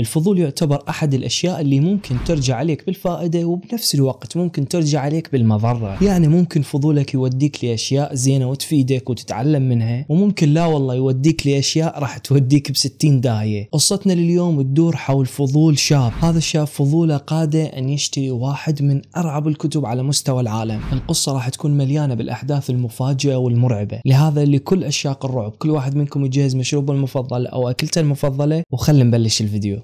الفضول يعتبر أحد الأشياء اللي ممكن ترجع عليك بالفائدة وبنفس الوقت ممكن ترجع عليك بالمضرة يعني ممكن فضولك يوديك لأشياء زينة وتفيدك وتتعلم منها وممكن لا والله يوديك لأشياء راح توديك بستين داية قصتنا لليوم تدور حول فضول شاب هذا الشاب فضوله قاده أن يشتري واحد من أرعب الكتب على مستوى العالم القصة راح تكون مليانة بالأحداث المفاجئة والمرعبة لهذا لكل أشاق الرعب كل واحد منكم يجهز مشروبه المفضل أو أكلته المفضلة وخلنا نبلش الفيديو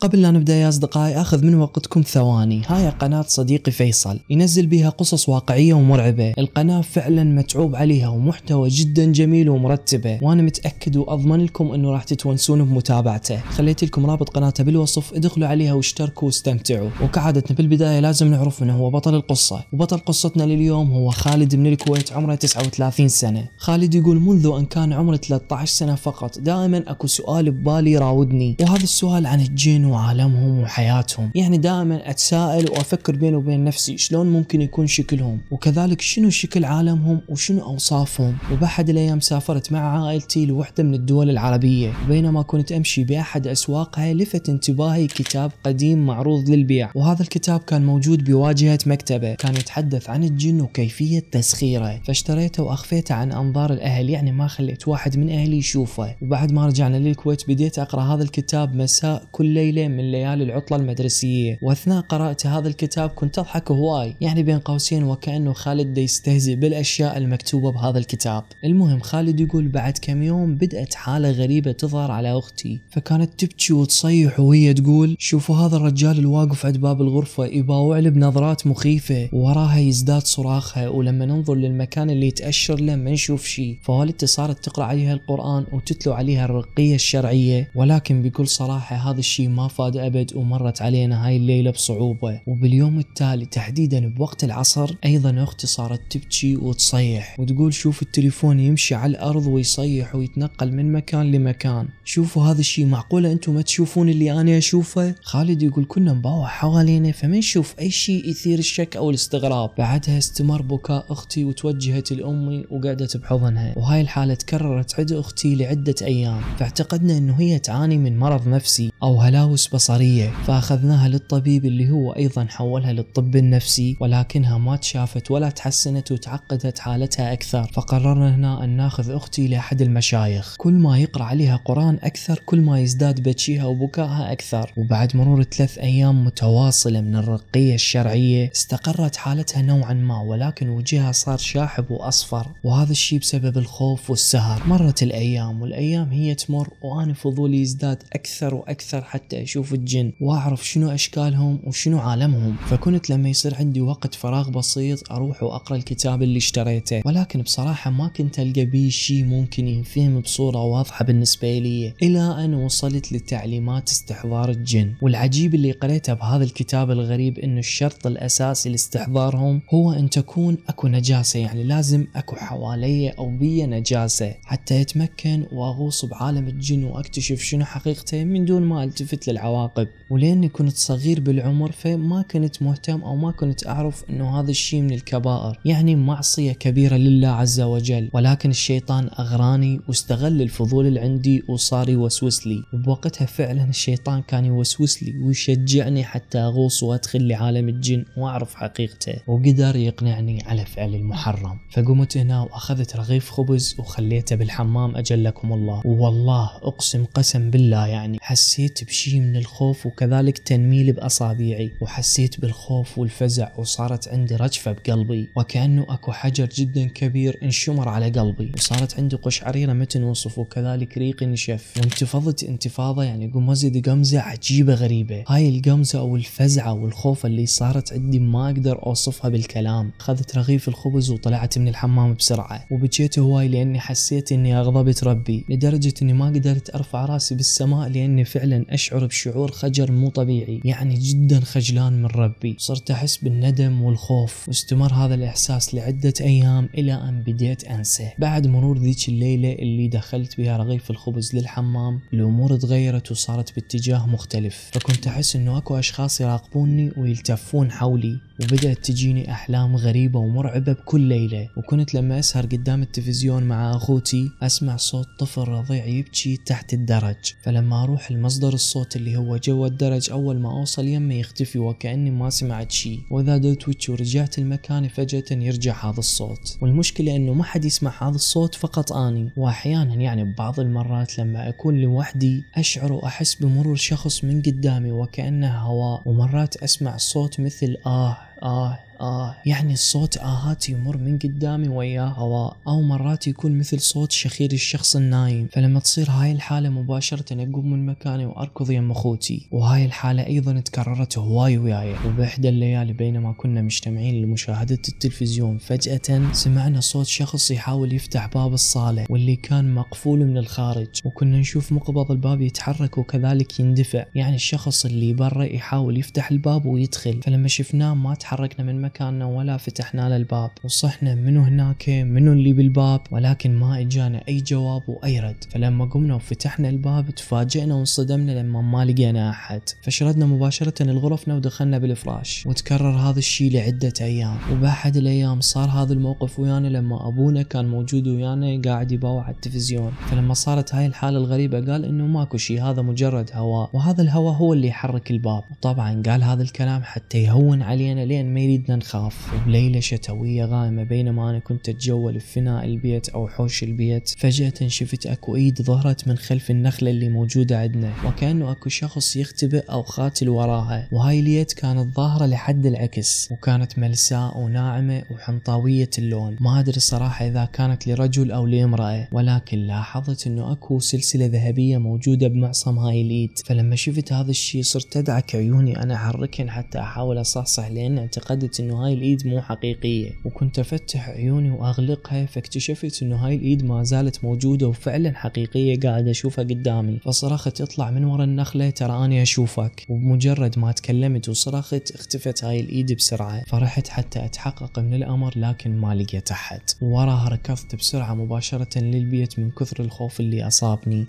قبل لا نبدا يا اصدقائي اخذ من وقتكم ثواني هاي قناة صديقي فيصل ينزل بها قصص واقعية ومرعبة القناة فعلا متعوب عليها ومحتوى جدا جميل ومرتبة وانا متأكد واضمن لكم انه راح تتونسون بمتابعته خليت لكم رابط قناته بالوصف ادخلوا عليها واشتركوا واستمتعوا وكعادتنا بالبداية لازم نعرف انه هو بطل القصة وبطل قصتنا لليوم هو خالد من الكويت عمره 39 سنة خالد يقول منذ ان كان عمري 13 سنة فقط دائما اكو سؤال ببالي يراودني وهذا السؤال عن الجن وعالمهم وحياتهم يعني دائما اتساءل وافكر بيني وبين نفسي شلون ممكن يكون شكلهم وكذلك شنو شكل عالمهم وشنو اوصافهم وبأحد الايام سافرت مع عائلتي لوحده من الدول العربيه بينما كنت امشي باحد اسواقها لفت انتباهي كتاب قديم معروض للبيع وهذا الكتاب كان موجود بواجهه مكتبه كان يتحدث عن الجن وكيفيه تسخيره فاشتريته واخفيته عن انظار الاهل يعني ما خليت واحد من اهلي يشوفه وبعد ما رجعنا للكويت بديت اقرا هذا الكتاب مساء كل ليله ليلة من ليالي العطلة المدرسية وأثناء قراءة هذا الكتاب كنت أضحك هواي يعني بين قوسين وكأنه خالد يستهزئ بالأشياء المكتوبة بهذا الكتاب المهم خالد يقول بعد كم يوم بدأت حالة غريبة تظهر على أختي فكانت تبكي وتصيح وهي تقول شوفوا هذا الرجال الواقف عند باب الغرفة يباوعني بنظرات مخيفة وراها يزداد صراخها ولما ننظر للمكان اللي يتأشر له ما نشوف شيء فوالدتي صارت تقرأ عليها القرآن وتتلو عليها الرقية الشرعية ولكن بكل صراحة هذا الشيء ما فاد أبد ومرت علينا هاي الليلة بصعوبة وباليوم التالي تحديدا بوقت العصر أيضا أختي صارت تبكي وتصيح وتقول شوف التليفون يمشي على الأرض ويصيح ويتنقل من مكان لمكان شوفوا هذا الشيء معقولة أنتم ما تشوفون اللي أنا أشوفه خالد يقول كنا مباوع حوالينا فما نشوف أي شيء يثير الشك أو الاستغراب بعدها استمر بكاء أختي وتوجهت لأمي وقعدت بحضنها وهاي الحالة تكررت عند أختي لعدة أيام فاعتقدنا أنه هي تعاني من مرض نفسي أو هلاوس مهووس بصرية فأخذناها للطبيب اللي هو أيضا حولها للطب النفسي ولكنها ما تشافت ولا تحسنت وتعقدت حالتها أكثر فقررنا هنا أن ناخذ أختي لأحد المشايخ كل ما يقرأ عليها قرآن أكثر كل ما يزداد بتشيها وبكاها أكثر وبعد مرور ثلاث أيام متواصلة من الرقية الشرعية استقرت حالتها نوعا ما ولكن وجهها صار شاحب وأصفر وهذا الشيء بسبب الخوف والسهر مرت الأيام والأيام هي تمر وأنا فضولي يزداد أكثر وأكثر حتى أشوف الجن وأعرف شنو أشكالهم وشنو عالمهم فكنت لما يصير عندي وقت فراغ بسيط أروح وأقرأ الكتاب اللي اشتريته ولكن بصراحة ما كنت ألقى بيه شيء ممكن ينفهم بصورة واضحة بالنسبة لي إلى أن وصلت لتعليمات استحضار الجن والعجيب اللي قريته بهذا الكتاب الغريب أنه الشرط الأساسي لاستحضارهم هو أن تكون أكو نجاسة يعني لازم أكو حوالي أو بي نجاسة حتى يتمكن وأغوص بعالم الجن وأكتشف شنو حقيقته من دون ما ألتفت للعالم العواقب ولأني كنت صغير بالعمر فما كنت مهتم أو ما كنت أعرف أنه هذا الشيء من الكبائر يعني معصية كبيرة لله عز وجل ولكن الشيطان أغراني واستغل الفضول اللي عندي وصار يوسوس لي وبوقتها فعلا الشيطان كان يوسوس لي ويشجعني حتى أغوص وأدخل لعالم الجن وأعرف حقيقته وقدر يقنعني على فعل المحرم فقمت هنا وأخذت رغيف خبز وخليته بالحمام أجلكم الله والله أقسم قسم بالله يعني حسيت بشيء من الخوف وكذلك تنميل بأصابيعي وحسيت بالخوف والفزع وصارت عندي رجفة بقلبي وكأنه أكو حجر جدا كبير انشمر على قلبي وصارت عندي قشعريرة ما تنوصف وكذلك ريقي نشف وانتفضت انتفاضة يعني قمزت قمزة عجيبة غريبة هاي القمزة أو الفزعة والخوف اللي صارت عندي ما أقدر أوصفها بالكلام أخذت رغيف الخبز وطلعت من الحمام بسرعة وبكيت هواي لأني حسيت أني أغضبت ربي لدرجة أني ما قدرت أرفع راسي بالسماء لأني فعلا أشعر بشعور خجل مو طبيعي يعني جدا خجلان من ربي صرت أحس بالندم والخوف واستمر هذا الإحساس لعدة أيام إلى أن بديت أنسى بعد مرور ذيك الليلة اللي دخلت بها رغيف الخبز للحمام الأمور تغيرت وصارت باتجاه مختلف فكنت أحس أنه أكو أشخاص يراقبوني ويلتفون حولي وبدأت تجيني أحلام غريبة ومرعبة بكل ليلة وكنت لما أسهر قدام التلفزيون مع أخوتي أسمع صوت طفل رضيع يبكي تحت الدرج فلما أروح المصدر الصوت اللي هو جوا الدرج أول ما أوصل يمه يختفي وكأني ما سمعت شيء وإذا دوت ورجعت المكان فجأة يرجع هذا الصوت والمشكلة أنه ما حد يسمع هذا الصوت فقط أني وأحيانا يعني ببعض المرات لما أكون لوحدي أشعر وأحس بمرور شخص من قدامي وكأنه هواء ومرات أسمع صوت مثل آه 哎。آه يعني الصوت آهات يمر من قدامي وياه هواء أو مرات يكون مثل صوت شخير الشخص النايم فلما تصير هاي الحالة مباشرة أقوم من مكاني وأركض يم أخوتي وهاي الحالة أيضا تكررت هواي وياي وبإحدى الليالي بينما كنا مجتمعين لمشاهدة التلفزيون فجأة سمعنا صوت شخص يحاول يفتح باب الصالة واللي كان مقفول من الخارج وكنا نشوف مقبض الباب يتحرك وكذلك يندفع يعني الشخص اللي برا يحاول يفتح الباب ويدخل فلما شفناه ما تحركنا من مكانه مكاننا ولا فتحنا له الباب وصحنا منو هناك منو اللي بالباب ولكن ما اجانا اي جواب واي رد فلما قمنا وفتحنا الباب تفاجئنا وانصدمنا لما ما لقينا احد فشردنا مباشره لغرفنا ودخلنا بالفراش وتكرر هذا الشيء لعده ايام وباحد الايام صار هذا الموقف ويانا لما ابونا كان موجود ويانا قاعد يباوع على التلفزيون فلما صارت هاي الحاله الغريبه قال انه ماكو شيء هذا مجرد هواء وهذا الهواء هو اللي يحرك الباب وطبعا قال هذا الكلام حتى يهون علينا لين ما يريدنا نخاف وليلة شتوية غائمة بينما أنا كنت أتجول في فناء البيت أو حوش البيت فجأة شفت أكو إيد ظهرت من خلف النخلة اللي موجودة عندنا وكأنه أكو شخص يختبئ أو قاتل وراها وهاي اليد كانت ظاهرة لحد العكس وكانت ملساء وناعمة وحنطاوية اللون ما أدري صراحة إذا كانت لرجل أو لامرأة ولكن لاحظت أنه أكو سلسلة ذهبية موجودة بمعصم هاي الإيد فلما شفت هذا الشيء صرت أدعك عيوني أنا أحركن حتى أحاول أصحصح لأن اعتقدت أنه انه هاي الايد مو حقيقية وكنت افتح عيوني واغلقها فاكتشفت انه هاي الايد ما زالت موجودة وفعلا حقيقية قاعد اشوفها قدامي فصرخت اطلع من ورا النخلة ترى اني اشوفك وبمجرد ما تكلمت وصرخت اختفت هاي الايد بسرعة فرحت حتى اتحقق من الامر لكن ما لقيت احد وراها ركضت بسرعة مباشرة للبيت من كثر الخوف اللي اصابني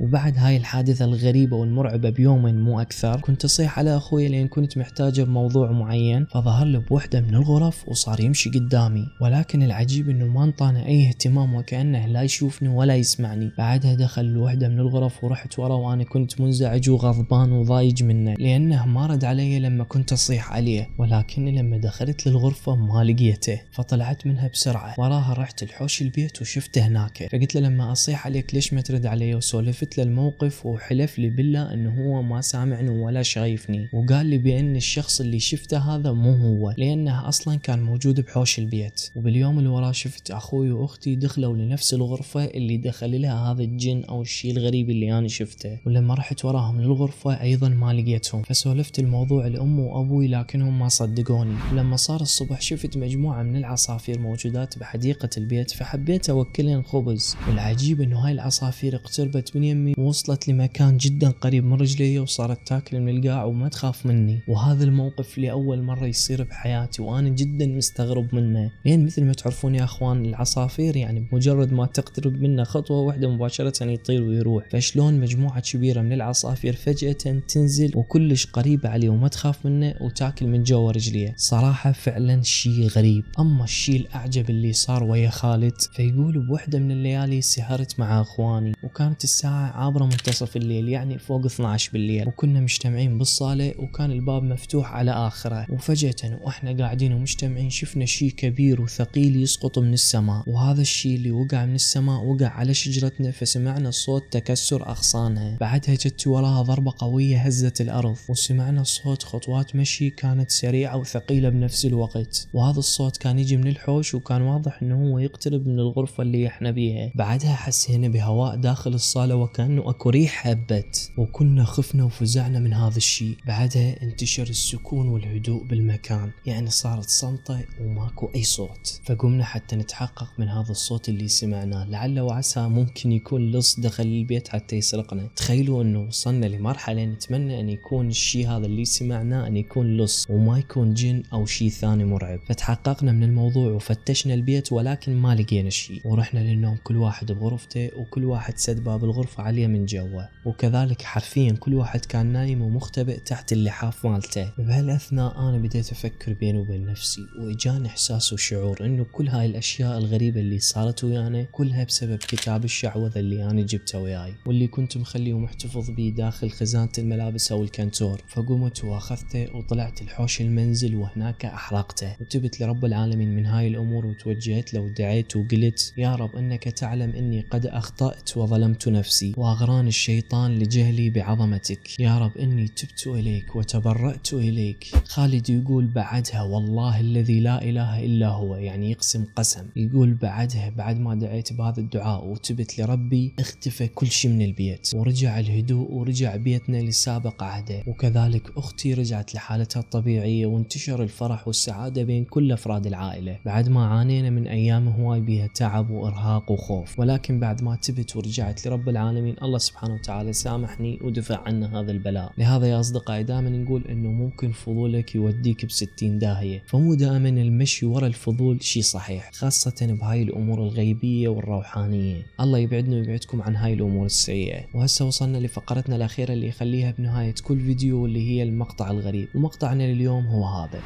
وبعد هاي الحادثة الغريبة والمرعبة بيوم مو أكثر كنت أصيح على أخوي لأن كنت محتاجة بموضوع معين فظهر لي بوحدة من الغرف وصار يمشي قدامي ولكن العجيب أنه ما انطانا أي اهتمام وكأنه لا يشوفني ولا يسمعني بعدها دخل الوحدة من الغرف ورحت ورا وأنا كنت منزعج وغضبان وضايج منه لأنه ما رد علي لما كنت أصيح عليه ولكني لما دخلت للغرفة ما لقيته فطلعت منها بسرعة وراها رحت الحوش البيت وشفته هناك فقلت له لما أصيح عليك ليش ما ترد علي وسولفت له للموقف وحلف لي بالله انه هو ما سامعني ولا شايفني وقال لي بان الشخص اللي شفته هذا مو هو لانه اصلا كان موجود بحوش البيت وباليوم اللي وراه شفت اخوي واختي دخلوا لنفس الغرفة اللي دخل لها هذا الجن او الشيء الغريب اللي انا شفته ولما رحت وراهم للغرفة ايضا ما لقيتهم فسولفت الموضوع لام وابوي لكنهم ما صدقوني لما صار الصبح شفت مجموعة من العصافير موجودات بحديقة البيت فحبيت اوكلهم خبز والعجيب انه هاي العصافير اقتربت من امي ووصلت لمكان جدا قريب من رجلي وصارت تاكل من القاع وما تخاف مني وهذا الموقف لاول مره يصير بحياتي وانا جدا مستغرب منه لان مثل ما تعرفون يا اخوان العصافير يعني بمجرد ما تقترب منه خطوه واحده مباشره يطير ويروح فشلون مجموعه كبيره من العصافير فجاه تنزل وكلش قريبه عليه وما تخاف منه وتاكل من جوا رجليه صراحه فعلا شيء غريب اما الشيء الاعجب اللي صار ويا خالد فيقول بوحده من الليالي سهرت مع اخواني وكانت الساعه عبر منتصف الليل يعني فوق 12 بالليل وكنا مجتمعين بالصالة وكان الباب مفتوح على آخره وفجأة وإحنا قاعدين ومجتمعين شفنا شيء كبير وثقيل يسقط من السماء وهذا الشيء اللي وقع من السماء وقع على شجرتنا فسمعنا صوت تكسر أغصانها بعدها جت وراها ضربة قوية هزت الأرض وسمعنا صوت خطوات مشي كانت سريعة وثقيلة بنفس الوقت وهذا الصوت كان يجي من الحوش وكان واضح انه هو يقترب من الغرفة اللي احنا بيها بعدها حسينا بهواء داخل الصالة وكأنه اكو ريحه هبت وكنا خفنا وفزعنا من هذا الشيء بعدها انتشر السكون والهدوء بالمكان يعني صارت صمتة وماكو أي صوت فقمنا حتى نتحقق من هذا الصوت اللي سمعناه لعل وعسى ممكن يكون لص دخل البيت حتى يسرقنا تخيلوا أنه وصلنا لمرحلة نتمنى أن يكون الشيء هذا اللي سمعناه أن يكون لص وما يكون جن أو شيء ثاني مرعب فتحققنا من الموضوع وفتشنا البيت ولكن ما لقينا شيء ورحنا للنوم كل واحد بغرفته وكل واحد سد باب الغرفة عليه من جوا وكذلك حرفيا كل واحد كان نايم ومختبئ تحت اللحاف مالته بهالأثناء أنا بديت أفكر بيني وبين نفسي وإجاني إحساس وشعور إنه كل هاي الأشياء الغريبة اللي صارت ويانا كلها بسبب كتاب الشعوذة اللي أنا جبته وياي واللي كنت مخليه محتفظ بيه داخل خزانة الملابس أو الكنتور فقمت وأخذته وطلعت الحوش المنزل وهناك أحرقته وتبت لرب العالمين من هاي الأمور وتوجهت له ودعيت وقلت يا رب إنك تعلم إني قد أخطأت وظلمت نفسي وأغران الشيطان لجهلي بعظمتك يا رب إني تبت إليك وتبرأت إليك خالد يقول بعدها والله الذي لا إله إلا هو يعني يقسم قسم يقول بعدها بعد ما دعيت بهذا الدعاء وتبت لربي اختفى كل شيء من البيت ورجع الهدوء ورجع بيتنا لسابق عهده وكذلك أختي رجعت لحالتها الطبيعية وانتشر الفرح والسعادة بين كل أفراد العائلة بعد ما عانينا من أيام هواي بها تعب وإرهاق وخوف ولكن بعد ما تبت ورجعت لرب العالمين العالمين الله سبحانه وتعالى سامحني ودفع عنا هذا البلاء لهذا يا أصدقائي دائما نقول أنه ممكن فضولك يوديك بستين داهية فمو دائما المشي ورا الفضول شيء صحيح خاصة بهاي الأمور الغيبية والروحانية الله يبعدنا ويبعدكم عن هاي الأمور السيئة وهسه وصلنا لفقرتنا الأخيرة اللي يخليها بنهاية كل فيديو واللي هي المقطع الغريب ومقطعنا لليوم هو هذا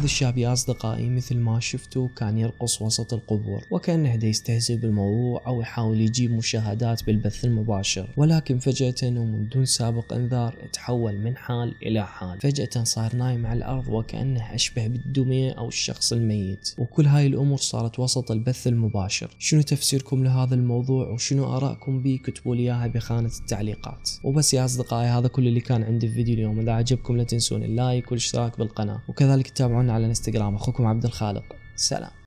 هذا الشاب يا أصدقائي مثل ما شفتوا كان يرقص وسط القبور وكأنه دا يستهزئ بالموضوع أو يحاول يجيب مشاهدات بالبث المباشر ولكن فجأة ومن دون سابق إنذار تحول من حال إلى حال فجأة صار نايم على الأرض وكأنه أشبه بالدمية أو الشخص الميت وكل هاي الأمور صارت وسط البث المباشر شنو تفسيركم لهذا الموضوع وشنو آرائكم بيه كتبوا لي إياها بخانة التعليقات وبس يا أصدقائي هذا كل اللي كان عندي في فيديو اليوم إذا عجبكم لا تنسون اللايك والاشتراك بالقناة وكذلك تابعونا على انستغرام اخوكم عبد الخالق سلام